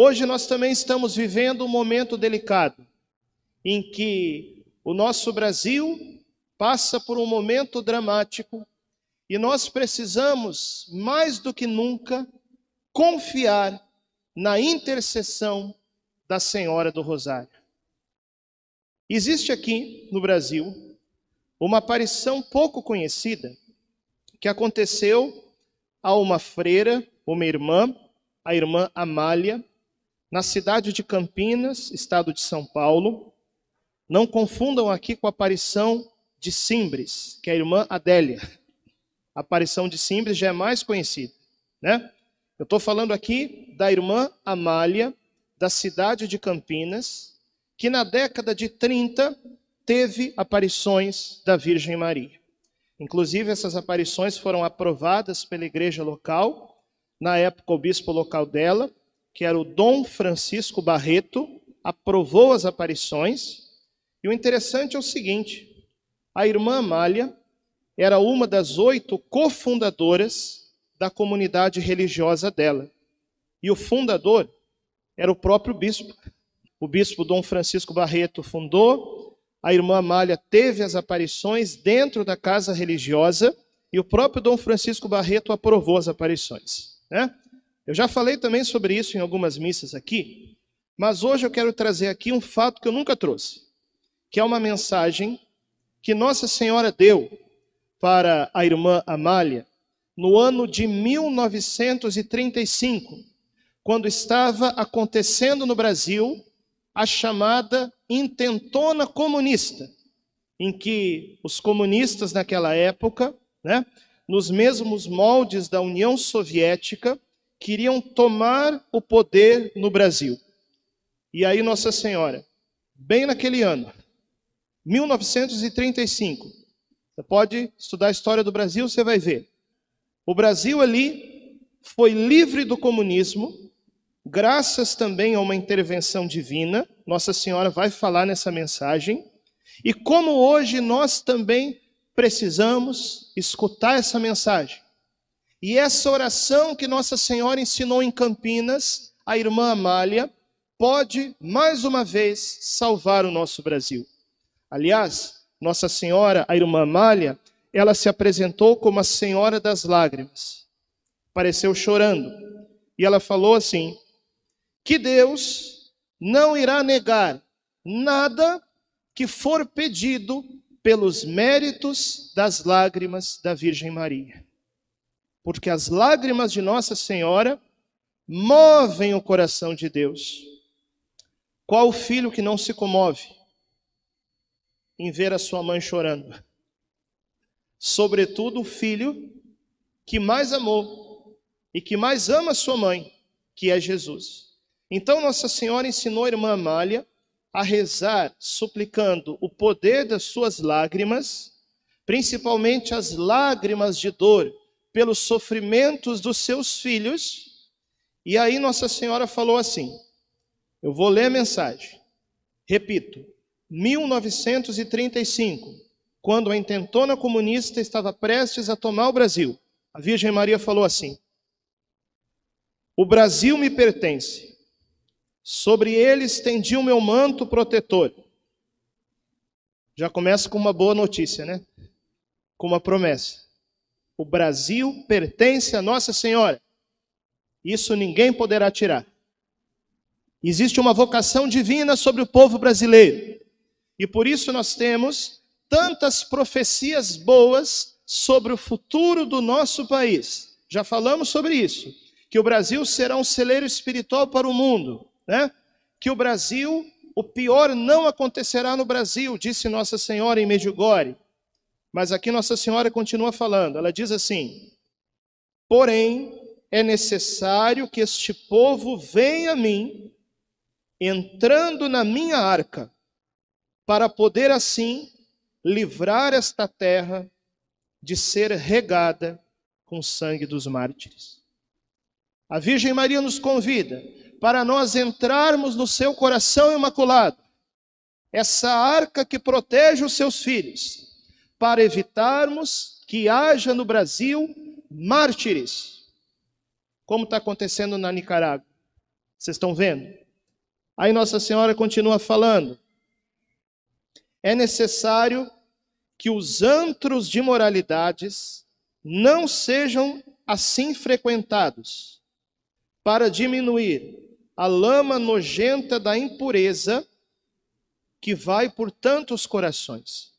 Hoje nós também estamos vivendo um momento delicado em que o nosso Brasil passa por um momento dramático e nós precisamos, mais do que nunca, confiar na intercessão da Senhora do Rosário. Existe aqui no Brasil uma aparição pouco conhecida que aconteceu a uma freira, uma irmã, a irmã Amália, na cidade de Campinas, estado de São Paulo. Não confundam aqui com a aparição de Simbres, que é a irmã Adélia. A aparição de Simbres já é mais conhecida, né? Eu estou falando aqui da irmã Amália, da cidade de Campinas, que na década de 30 teve aparições da Virgem Maria. Inclusive, essas aparições foram aprovadas pela igreja local, na época, o bispo local dela, que era o Dom Francisco Barreto, aprovou as aparições. E o interessante é o seguinte: a irmã Amália era uma das oito cofundadoras da comunidade religiosa dela. E o fundador era o próprio bispo. O bispo Dom Francisco Barreto fundou, a irmã Amália teve as aparições dentro da casa religiosa e o próprio Dom Francisco Barreto aprovou as aparições. Né? Eu já falei também sobre isso em algumas missas aqui, mas hoje eu quero trazer aqui um fato que eu nunca trouxe, que é uma mensagem que Nossa Senhora deu para a irmã Amália no ano de 1935, quando estava acontecendo no Brasil a chamada intentona comunista, em que os comunistas naquela época, né, nos mesmos moldes da União Soviética, queriam tomar o poder no Brasil. E aí, Nossa Senhora, bem naquele ano, 1935, você pode estudar a história do Brasil, você vai ver. O Brasil ali foi livre do comunismo, graças também a uma intervenção divina. Nossa Senhora vai falar nessa mensagem. E como hoje nós também precisamos escutar essa mensagem. E essa oração que Nossa Senhora ensinou em Campinas, a irmã Amália, pode, mais uma vez, salvar o nosso Brasil. Aliás, Nossa Senhora, a irmã Amália, ela se apresentou como a Senhora das Lágrimas. Apareceu chorando. E ela falou assim: que Deus não irá negar nada que for pedido pelos méritos das lágrimas da Virgem Maria porque as lágrimas de Nossa Senhora movem o coração de Deus. Qual o filho que não se comove em ver a sua mãe chorando? Sobretudo o filho que mais amou e que mais ama sua mãe, que é Jesus. Então Nossa Senhora ensinou a irmã Amália a rezar, suplicando o poder das suas lágrimas, principalmente as lágrimas de dor, pelos sofrimentos dos seus filhos. E aí Nossa Senhora falou assim: eu vou ler a mensagem. Repito, 1935, quando a intentona comunista estava prestes a tomar o Brasil, a Virgem Maria falou assim: O Brasil me pertence. Sobre ele estendi o meu manto protetor. Já começa com uma boa notícia, né? Com uma promessa. O Brasil pertence a Nossa Senhora. Isso ninguém poderá tirar. Existe uma vocação divina sobre o povo brasileiro. E por isso nós temos tantas profecias boas sobre o futuro do nosso país. Já falamos sobre isso, que o Brasil será um celeiro espiritual para o mundo, né? Que o Brasil, o pior não acontecerá no Brasil, disse Nossa Senhora em Medjugorje. Mas aqui Nossa Senhora continua falando, ela diz assim: Porém, é necessário que este povo venha a mim, entrando na minha arca, para poder assim livrar esta terra de ser regada com o sangue dos mártires. A Virgem Maria nos convida para nós entrarmos no seu coração imaculado, essa arca que protege os seus filhos, para evitarmos que haja no Brasil mártires, como está acontecendo na Nicarágua. Vocês estão vendo? Aí Nossa Senhora continua falando. É necessário que os antros de moralidades não sejam assim frequentados, para diminuir a lama nojenta da impureza que vai por tantos corações.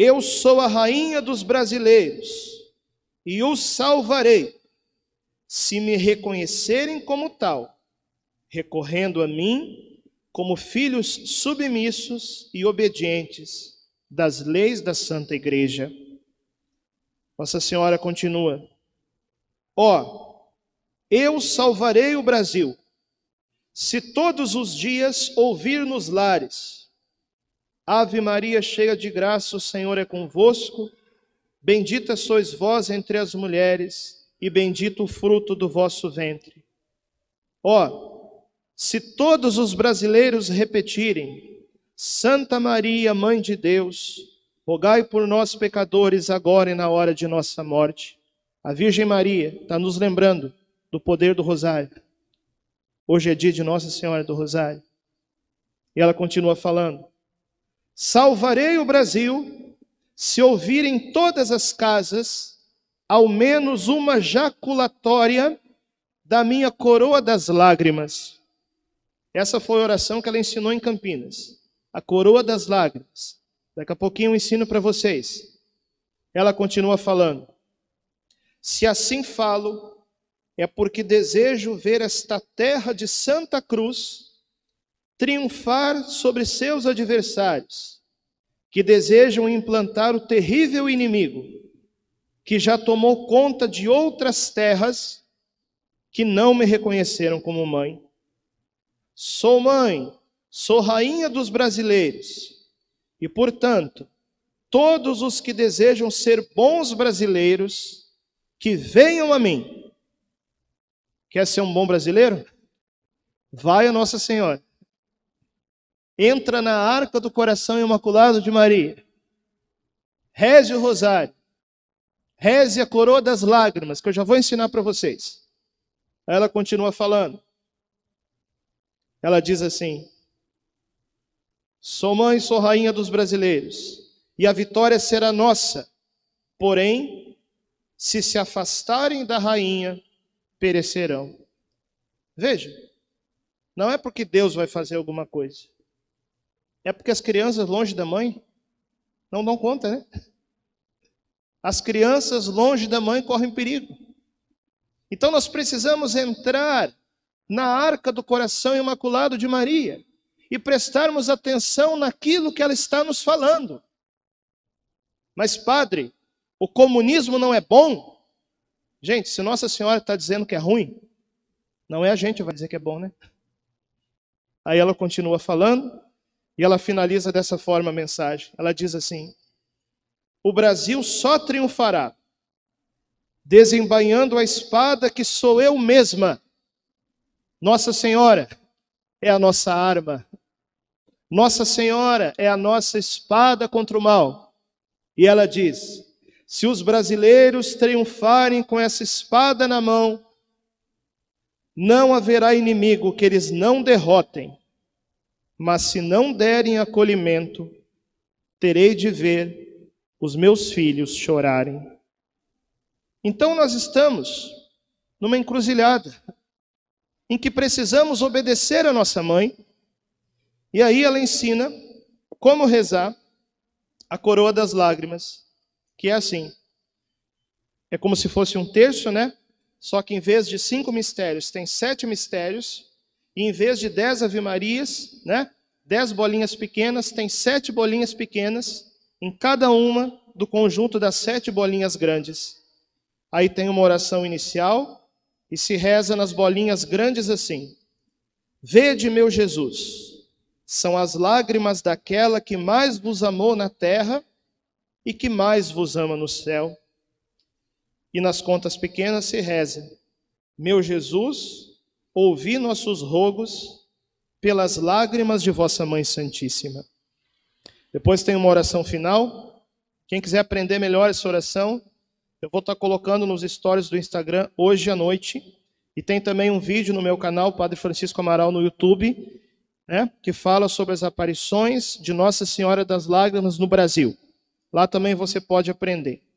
Eu sou a rainha dos brasileiros e os salvarei, se me reconhecerem como tal, recorrendo a mim como filhos submissos e obedientes das leis da Santa Igreja. Nossa Senhora continua: Ó, oh, eu salvarei o Brasil, se todos os dias ouvir nos lares Ave Maria, cheia de graça, o Senhor é convosco. Bendita sois vós entre as mulheres, e bendito o fruto do vosso ventre. Ó, se todos os brasileiros repetirem: Santa Maria, Mãe de Deus, rogai por nós, pecadores, agora e na hora de nossa morte. A Virgem Maria está nos lembrando do poder do Rosário. Hoje é dia de Nossa Senhora do Rosário. E ela continua falando. Salvarei o Brasil se ouvir em todas as casas ao menos uma jaculatória da minha coroa das lágrimas. Essa foi a oração que ela ensinou em Campinas. A coroa das lágrimas. Daqui a pouquinho eu ensino para vocês. Ela continua falando: Se assim falo, é porque desejo ver esta terra de Santa Cruz triunfar sobre seus adversários, que desejam implantar o terrível inimigo que já tomou conta de outras terras que não me reconheceram como mãe. Sou mãe, sou rainha dos brasileiros e, portanto, todos os que desejam ser bons brasileiros, que venham a mim. Quer ser um bom brasileiro? Vai a Nossa Senhora entra na arca do coração imaculado de Maria, reze o rosário, reze a coroa das lágrimas, que eu já vou ensinar para vocês. Aí ela continua falando. Ela diz assim: Sou mãe, sou rainha dos brasileiros, e a vitória será nossa. Porém, se se afastarem da rainha, perecerão. Veja, não é porque Deus vai fazer alguma coisa. É porque as crianças longe da mãe não dão conta, né? As crianças longe da mãe correm perigo. Então nós precisamos entrar na arca do coração imaculado de Maria e prestarmos atenção naquilo que ela está nos falando. Mas, padre, o comunismo não é bom? Gente, se Nossa Senhora está dizendo que é ruim, não é a gente que vai dizer que é bom, né? Aí ela continua falando, e ela finaliza dessa forma a mensagem. Ela diz assim: O Brasil só triunfará desembainhando a espada que sou eu mesma. Nossa Senhora é a nossa arma. Nossa Senhora é a nossa espada contra o mal. E ela diz: se os brasileiros triunfarem com essa espada na mão, não haverá inimigo que eles não derrotem mas se não derem acolhimento, terei de ver os meus filhos chorarem. Então nós estamos numa encruzilhada em que precisamos obedecer a nossa mãe, e aí ela ensina como rezar a coroa das lágrimas, que é assim. É como se fosse um terço, né? Só que em vez de cinco mistérios, tem sete mistérios e em vez de dez ave-marias, né, dez bolinhas pequenas, tem sete bolinhas pequenas em cada uma do conjunto das sete bolinhas grandes. Aí tem uma oração inicial e se reza nas bolinhas grandes assim: Vede, meu Jesus, são as lágrimas daquela que mais vos amou na terra e que mais vos ama no céu. E nas contas pequenas se reza: Meu Jesus, ouvi nossos rogos pelas lágrimas de vossa Mãe Santíssima. Depois tem uma oração final. Quem quiser aprender melhor essa oração, eu vou estar colocando nos stories do Instagram hoje à noite. E tem também um vídeo no meu canal, Padre Francisco Amaral, no YouTube, né, que fala sobre as aparições de Nossa Senhora das Lágrimas no Brasil. Lá também você pode aprender.